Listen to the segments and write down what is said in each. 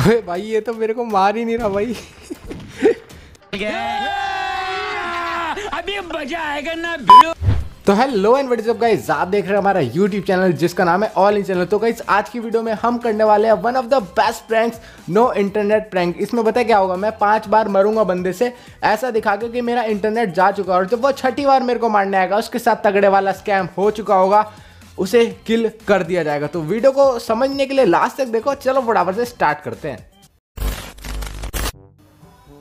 अबे भाई ये तो मेरे को मार ही नहीं रहा भाई अभी मजा आएगा ना तो हेलो एंड गाइस आप देख रहे हैं हमारा YouTube चैनल जिसका नाम है ऑल इन चैनल तो गाइस आज की वीडियो में हम करने वाले हैं one of the best pranks no internet prank इसमें बताया क्या होगा मैं पांच बार मरूंगा बंदे से ऐसा दिखा के कि मेरा इंटरनेट जा चुका है और जब वो छठी बार मेरे को मारने आएगा उसके साथ तगड़े वाला स्कैम हो चुका होगा उसे किल कर दिया जाएगा तो वीडियो को समझने के लिए लास्ट तक देखो चलो फटाफट से स्टार्ट करते हैं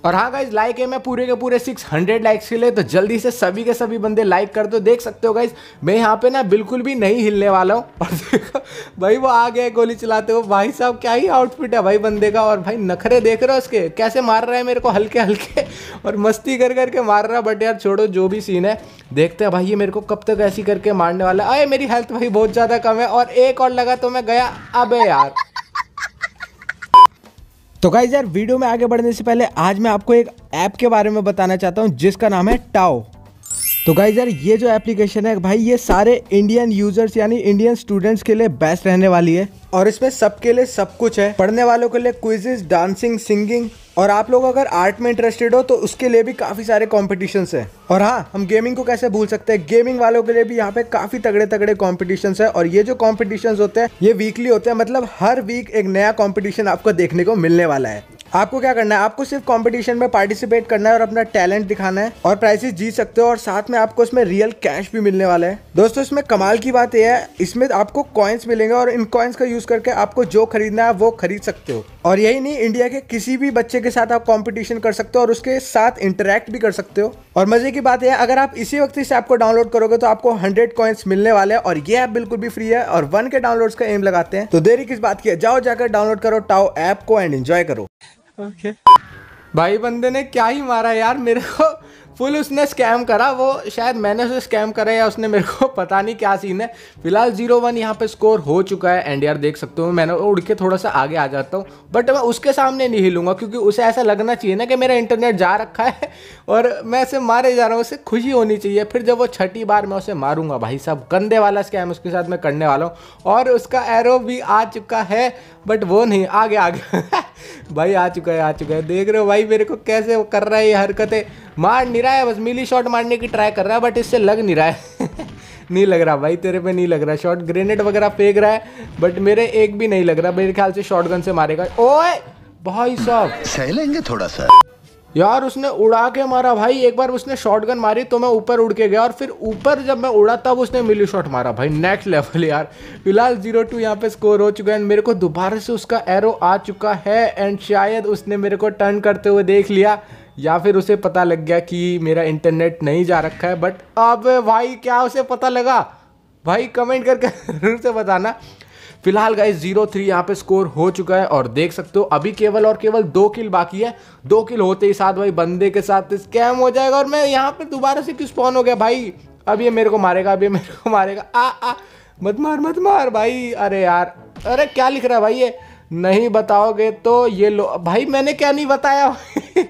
और हाँ गाइज लाइक है मैं पूरे के पूरे 600 लाइक्स के लिए तो जल्दी से सभी के सभी बंदे लाइक कर दो देख सकते हो गाइज मैं यहाँ पे ना बिल्कुल भी नहीं हिलने वाला हूँ और देखो भाई वो आ गए गोली चलाते हो भाई साहब क्या ही आउटफिट है भाई बंदे का और भाई नखरे देख रहे हो उसके कैसे मार रहा है मेरे को हल्के हल्के और मस्ती कर करके मार रहा बट यार छोड़ो जो भी सीन है देखते हैं भाई ये मेरे को कब तक ऐसी करके मारने वाला है अरे मेरी हेल्थ भाई बहुत ज़्यादा कम है और एक और लगा तो मैं गया अब यार तो गाइज यार वीडियो में आगे बढ़ने से पहले आज मैं आपको एक ऐप के बारे में बताना चाहता हूँ जिसका नाम है टाओ तो गाइज यार ये जो एप्लीकेशन है भाई ये सारे इंडियन यूजर्स यानी इंडियन स्टूडेंट्स के लिए बेस्ट रहने वाली है और इसमें सबके लिए सब कुछ है पढ़ने वालों के लिए क्विजेज डांसिंग सिंगिंग और आप लोग अगर आर्ट में इंटरेस्टेड हो तो उसके लिए भी काफ़ी सारे कॉम्पिटिशन है और हाँ हम गेमिंग को कैसे भूल सकते हैं गेमिंग वालों के लिए भी यहाँ पे काफ़ी तगड़े तगड़े कॉम्पिटिशन है और ये जो कॉम्पिटिशन होते हैं ये वीकली होते हैं मतलब हर वीक एक नया कॉम्पिटिशन आपको देखने को मिलने वाला है आपको क्या करना है आपको सिर्फ कंपटीशन में पार्टिसिपेट करना है और अपना टैलेंट दिखाना है और प्राइसेस जीत सकते हो और साथ में आपको इसमें रियल कैश भी मिलने वाला है दोस्तों इसमें कमाल की बात यह है इसमें आपको कॉइन्स मिलेंगे और इन कॉइन्स का यूज करके आपको जो खरीदना है वो खरीद सकते हो और यही नहीं इंडिया के किसी भी बच्चे के साथ आप कॉम्पिटिशन कर सकते हो और उसके साथ इंटरेक्ट भी कर सकते हो और मजे की बात यह है अगर आप इसी वक्त इस ऐप को डाउनलोड करोगे तो आपको हंड्रेड कॉइन्स मिलने वाले हैं और ये ऐप बिल्कुल भी फ्री है और वन के डाउनलोड का एम लगाते हैं तो देरी किस बात की जाओ जाकर डाउनलोड करो टाओ ऐप को एंड एंजॉय करो ओके भाई बंदे ने क्या ही मारा यार मेरे को फुल उसने स्कैम करा वो शायद मैंने उसे स्कैम करा या उसने मेरे को पता नहीं क्या सीन है फिलहाल जीरो वन यहाँ पे स्कोर हो चुका है एंड यार देख सकते हो मैंने उड़ के थोड़ा सा आगे आ जाता हूँ बट मैं उसके सामने नहीं हिलूंगा क्योंकि उसे ऐसा लगना चाहिए ना कि मेरा इंटरनेट जा रखा है और मैं उसे मारे जा रहा हूँ उसे खुशी होनी चाहिए फिर जब वो छठी बार मैं उसे मारूंगा भाई साहब गंदे वाला स्कैम उसके साथ मैं करने वाला हूँ और उसका एरो भी आ चुका है बट वो नहीं आगे आगे भाई आ चुका है आ चुका है देख रहे हो भाई मेरे को कैसे वो कर रहा है ये हरकतें मार नहीं रहा है बस मिली शॉट मारने की ट्राई कर रहा है बट इससे लग नहीं रहा है नहीं लग रहा भाई तेरे पे नहीं लग रहा शॉट ग्रेनेड वगैरह फेंक रहा है बट मेरे एक भी नहीं लग रहा मेरे ख्याल से शॉर्ट से मारेगा ओए भाई साहब सह लेंगे थोड़ा सा यार उसने उड़ा के मारा भाई एक बार उसने शॉटगन मारी तो मैं ऊपर उड़ के गया और फिर ऊपर जब मैं उड़ा तब उसने मिली शॉट मारा भाई नेक्स्ट लेवल यार फिलहाल जीरो टू यहाँ पे स्कोर हो चुका है मेरे को दोबारा से उसका एरो आ चुका है एंड शायद उसने मेरे को टर्न करते हुए देख लिया या फिर उसे पता लग गया कि मेरा इंटरनेट नहीं जा रखा है बट अब भाई क्या उसे पता लगा भाई कमेंट करके जरूर से बताना फिलहाल गाइज जीरो थ्री यहाँ पे स्कोर हो चुका है और देख सकते हो अभी केवल और केवल दो किल बाकी है दो किल होते ही साथ भाई बंदे के साथ स्कैम तो हो जाएगा और मैं यहाँ पे दोबारा से क्यों स्पॉन हो गया भाई अब ये मेरे को मारेगा अब ये मेरे को मारेगा आ आ मत मार मत मार भाई अरे यार अरे क्या लिख रहा है भाई ये नहीं बताओगे तो ये लो भाई मैंने क्या नहीं बताया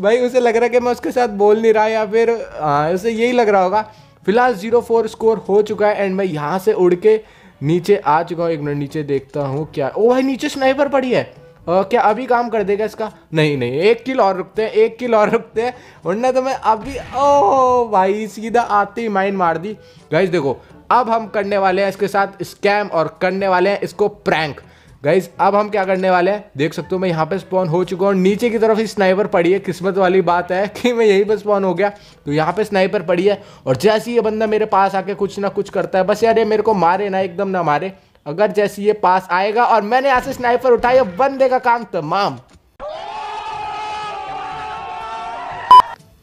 भाई उसे लग रहा है कि मैं उसके साथ बोल नहीं रहा या फिर हाँ उसे यही लग रहा होगा फिलहाल जीरो फोर स्कोर हो चुका है एंड मैं यहाँ से उड़ के नीचे आ चुका हूँ एक मिनट नीचे देखता हूँ क्या ओ भाई नीचे स्नाइपर पड़ी है आ, क्या अभी काम कर देगा इसका नहीं नहीं एक किल और रुकते हैं एक किल और रुकते हैं वरना तो मैं अभी ओ भाई सीधा आते ही माइंड मार दी गाइस देखो अब हम करने वाले हैं इसके साथ स्कैम और करने वाले हैं इसको प्रैंक गाइज अब हम क्या करने वाले हैं देख सकते हो मैं यहाँ पे स्पॉन हो चुका हूँ नीचे की तरफ ही स्नाइपर पड़ी है किस्मत वाली बात है कि मैं यहीं पे स्पॉन हो गया तो यहाँ पे स्नाइपर पड़ी है और जैसे ये बंदा मेरे पास आके कुछ ना कुछ करता है बस यार ये मेरे को मारे ना एकदम ना मारे अगर जैसे ये पास आएगा और मैंने यहाँ से स्नाइपर उठाई और बंदे का काम तमाम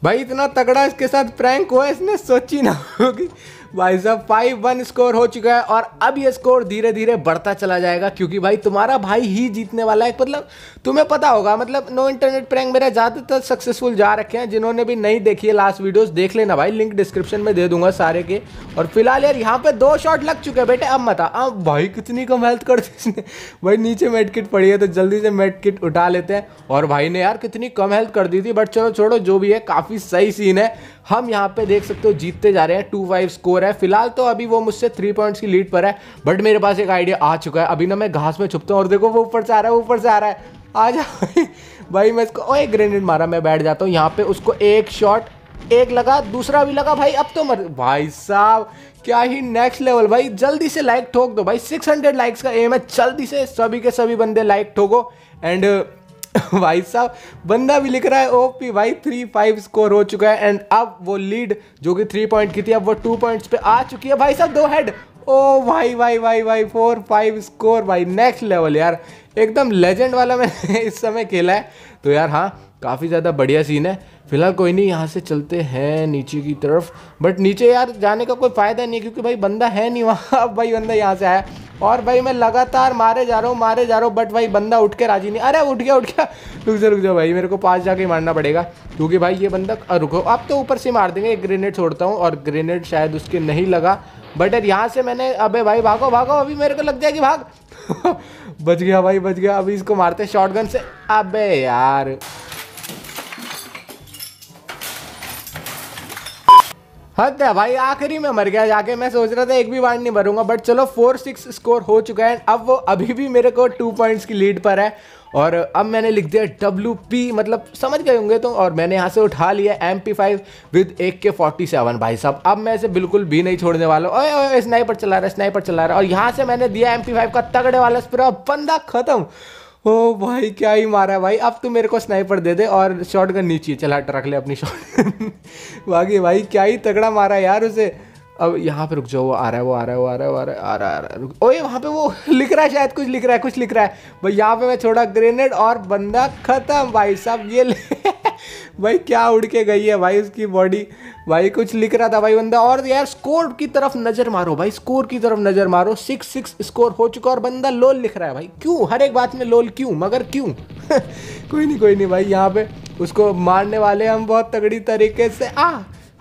भाई इतना तगड़ा इसके साथ प्रैंक हुआ इसने सोची ना होगी भाई साहब फाइव वन स्कोर हो चुका है और अब ये स्कोर धीरे धीरे बढ़ता चला जाएगा क्योंकि भाई तुम्हारा भाई ही जीतने वाला है मतलब तुम्हें पता होगा मतलब नो इंटरनेट प्रैंक मेरा ज़्यादातर सक्सेसफुल जा रखे हैं जिन्होंने भी नहीं देखी है लास्ट वीडियोस देख लेना भाई लिंक डिस्क्रिप्शन में दे दूंगा सारे के और फिलहाल यार यहाँ पे दो शॉट लग चुके हैं बेटे अब मत अब भाई कितनी कम हेल्थ कर दी इसने भाई नीचे मेट किट पड़ी है तो जल्दी से मेट किट उठा लेते हैं और भाई ने यार कितनी कम हेल्थ कर दी थी बट चलो छोड़ो जो भी है काफ़ी सही सीन है हम यहाँ पे देख सकते हो जीतते जा रहे हैं टू फाइव स्कोर है फिलहाल तो अभी वो मुझसे थ्री पॉइंट्स की लीड पर है बट मेरे पास एक आइडिया आ चुका है अभी ना मैं घास में छुपता हूँ और देखो वो ऊपर से आ रहा है ऊपर से आ रहा है आ जा भाई मैं इसको ओए ग्रेनेड मारा मैं बैठ जाता हूँ यहाँ पे उसको एक शॉट एक लगा दूसरा भी लगा भाई अब तो मर भाई साहब क्या ही नेक्स्ट लेवल भाई जल्दी से लाइक ठोक दो भाई 600 लाइक्स का एम है जल्दी से सभी के सभी बंदे लाइक ठोको एंड भाई साहब बंदा भी लिख रहा है ओपी भाई थ्री फाइव स्कोर हो चुका है एंड अब वो लीड जो कि थ्री पॉइंट की थी अब वो टू पॉइंट्स पे आ चुकी है भाई साहब दो हेड ओ भाई भाई भाई भाई फोर फाइव स्कोर भाई नेक्स्ट लेवल यार एकदम लेजेंड वाला मैंने इस समय खेला है तो यार हाँ काफ़ी ज़्यादा बढ़िया सीन है फिलहाल कोई नहीं यहाँ से चलते हैं नीचे की तरफ बट नीचे यार जाने का कोई फ़ायदा नहीं क्योंकि भाई बंदा है नहीं वहाँ अब भाई बंदा यहाँ से आया और भाई मैं लगातार मारे जा रहा हूँ मारे जा रहा हूँ बट भाई बंदा उठ के राजी नहीं अरे उठ गया उठ गया रुक जा रुक जा भाई मेरे को पास जाके मारना पड़ेगा क्योंकि भाई ये बंदा रुको आप तो ऊपर से मार देंगे एक ग्रेनेड छोड़ता हूँ और ग्रेनेड शायद उसके नहीं लगा बट यार यहाँ से मैंने अबे भाई भागो भागो अभी मेरे को लग जाएगी भाग बच गया भाई बच गया अभी इसको मारते गन से अबे यार हद है भाई आखिरी में मर गया जाके मैं सोच रहा था एक भी वार्ड नहीं भरूंगा बट चलो फोर सिक्स स्कोर हो चुका है अब वो अभी भी मेरे को टू पॉइंट्स की लीड पर है और अब मैंने लिख दिया डब्ल्यू पी मतलब समझ गए होंगे तो और मैंने यहाँ से उठा लिया एम पी फाइव विद एक के फोर्टी सेवन भाई साहब अब मैं इसे बिल्कुल भी नहीं छोड़ने वाला ओए ओए स्नाइपर चला रहा है स्नाइपर चला रहा है और यहाँ से मैंने दिया एम पी फाइव का तगड़े वाला स्प्रे बंदा खत्म ओ भाई क्या ही मारा है भाई अब तू मेरे को स्नाइपर दे दे और शॉट गन नीचे चला रख ले अपनी शॉट बाकी भाई क्या ही तगड़ा मारा है यार उसे अब यहाँ पे रुक जाओ वो आ रहा है वो आ रहा है वो आ रहा है वो आ रहा है आ रहा है आ रहा है रुक ओए वहाँ पे वो लिख रहा है शायद कुछ लिख रहा है कुछ लिख रहा है भाई यहाँ पे मैं छोड़ा ग्रेनेड और बंदा खत्म भाई साहब ये ले भाई क्या उड़ के गई है भाई उसकी बॉडी भाई कुछ लिख रहा था भाई बंदा और यार स्कोर की तरफ नज़र मारो भाई स्कोर की तरफ नज़र मारो सिक्स सिक्स स्कोर हो चुका और बंदा लोल लिख रहा है भाई क्यों हर एक बात में लोल क्यों मगर क्यों कोई नहीं कोई नहीं भाई यहाँ पे उसको मारने वाले हम बहुत तगड़ी तरीके से आ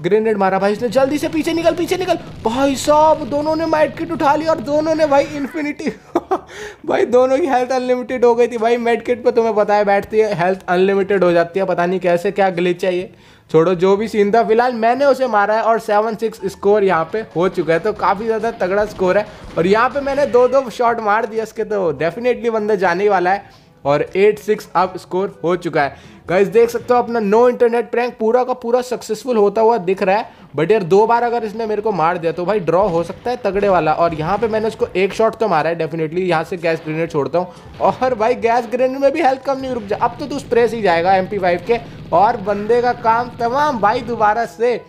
ग्रेनेड मारा भाई इसने जल्दी से पीछे निकल पीछे निकल भाई साहब दोनों ने मैट किट उठा ली और दोनों ने भाई इन्फिनिटी भाई दोनों की हेल्थ अनलिमिटेड हो गई थी भाई मेड किट पर तुम्हें पता है बैठती है हेल्थ अनलिमिटेड हो जाती है पता नहीं कैसे क्या ग्लिच चाहिए छोड़ो जो भी सीन था फिलहाल मैंने उसे मारा है और सेवन सिक्स स्कोर यहाँ पे हो चुका है तो काफ़ी ज़्यादा तगड़ा स्कोर है और यहाँ पे मैंने दो दो शॉट मार दिया इसके तो डेफिनेटली बंदा जाने वाला है और 86 अब स्कोर हो चुका है गाइज देख सकते हो अपना नो इंटरनेट प्रैंक पूरा का पूरा सक्सेसफुल होता हुआ दिख रहा है बट यार दो बार अगर इसने मेरे को मार दिया तो भाई ड्रॉ हो सकता है तगड़े वाला और यहाँ पे मैंने उसको एक शॉट तो मारा है डेफिनेटली यहाँ से गैस ग्रेनेड छोड़ता हूँ और भाई गैस ग्रेनेड में भी हेल्थ कम नहीं रुक जाए अब तो तू स्प्रेस ही जाएगा एम के और बंदे का काम तमाम भाई दोबारा से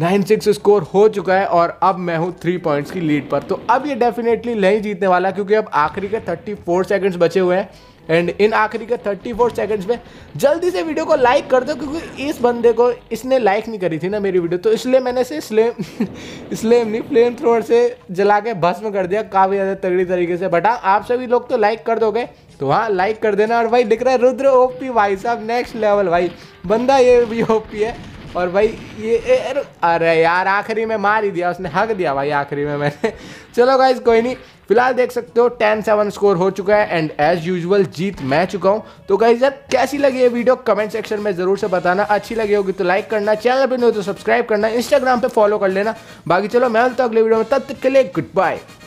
नाइन सिक्स स्कोर हो चुका है और अब मैं हूँ थ्री पॉइंट्स की लीड पर तो अब ये डेफिनेटली नहीं जीतने वाला क्योंकि अब आखिरी के थर्टी फोर सेकेंड्स बचे हुए हैं एंड इन आखिरी के 34 सेकेंड्स में जल्दी से वीडियो को लाइक कर दो क्योंकि इस बंदे को इसने लाइक नहीं करी थी ना मेरी वीडियो तो इसलिए मैंने इसे स्लेम स्लेम नहीं फ्लेम थ्रोअर से जला के भस्म कर दिया काफ़ी ज़्यादा तगड़ी तरीके से बट हाँ आप सभी लोग तो लाइक कर दोगे तो हाँ लाइक कर देना और भाई दिख रहा है रुद्र ओपी भाई साहब नेक्स्ट लेवल भाई बंदा ये भी ओपी है और भाई ये अरे यार आखिरी में मार ही दिया उसने हक दिया भाई आखिरी में मैंने चलो गाइज कोई नहीं फिलहाल देख सकते हो टेन सेवन स्कोर हो चुका है एंड एज यूजुअल जीत मैं चुका हूँ तो गाइज यार कैसी लगी ये वीडियो कमेंट सेक्शन में जरूर से बताना अच्छी लगी होगी तो लाइक करना चैनल पर नहीं हो तो सब्सक्राइब करना इंस्टाग्राम पर फॉलो कर लेना बाकी चलो मैं मिलता हूँ अगले वीडियो में तब तक के लिए गुड बाय